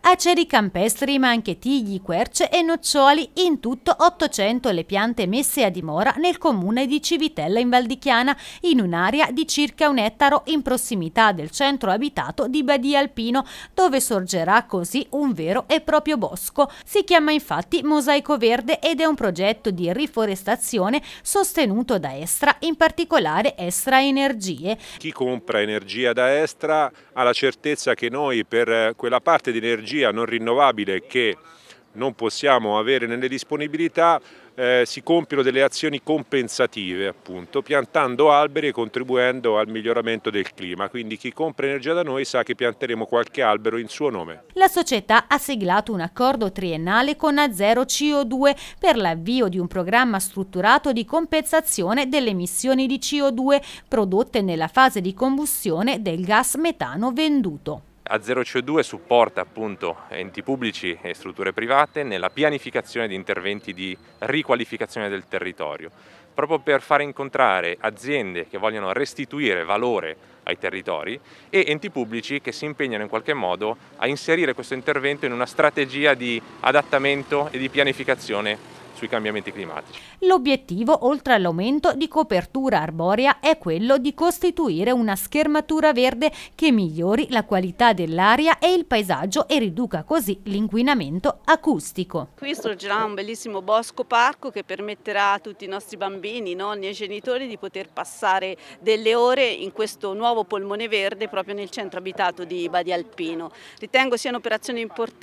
aceri campestri ma anche tigli, querce e noccioli, in tutto 800 le piante messe a dimora nel comune di Civitella in Valdichiana, in un'area di circa un ettaro in prossimità del centro abitato di Badia Alpino, dove sorgerà così un vero e proprio bosco. Si chiama infatti Mosaico Verde ed è un progetto di riforestazione sostenuto da Estra, in particolare Estra Energie. Chi compra energia da Estra ha la certezza che noi per eh, quella parte di energia energia non rinnovabile che non possiamo avere nelle disponibilità, eh, si compiono delle azioni compensative appunto, piantando alberi e contribuendo al miglioramento del clima, quindi chi compra energia da noi sa che pianteremo qualche albero in suo nome. La società ha siglato un accordo triennale con Azero CO2 per l'avvio di un programma strutturato di compensazione delle emissioni di CO2 prodotte nella fase di combustione del gas metano venduto. A Zero CO2 supporta appunto enti pubblici e strutture private nella pianificazione di interventi di riqualificazione del territorio, proprio per far incontrare aziende che vogliono restituire valore ai territori e enti pubblici che si impegnano in qualche modo a inserire questo intervento in una strategia di adattamento e di pianificazione sui cambiamenti climatici. L'obiettivo, oltre all'aumento di copertura arborea, è quello di costituire una schermatura verde che migliori la qualità dell'aria e il paesaggio e riduca così l'inquinamento acustico. Qui sorgerà un bellissimo bosco parco che permetterà a tutti i nostri bambini, nonni e genitori di poter passare delle ore in questo nuovo polmone verde proprio nel centro abitato di Badia Alpino. Ritengo sia un'operazione importante,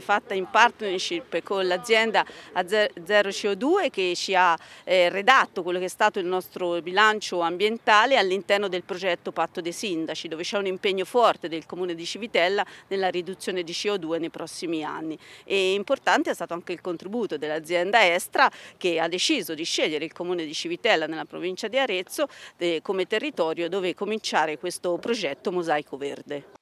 fatta in partnership con l'azienda azienda a zero CO2 che ci ha eh, redatto quello che è stato il nostro bilancio ambientale all'interno del progetto Patto dei Sindaci dove c'è un impegno forte del Comune di Civitella nella riduzione di CO2 nei prossimi anni e importante è stato anche il contributo dell'azienda Estra che ha deciso di scegliere il Comune di Civitella nella provincia di Arezzo eh, come territorio dove cominciare questo progetto Mosaico Verde.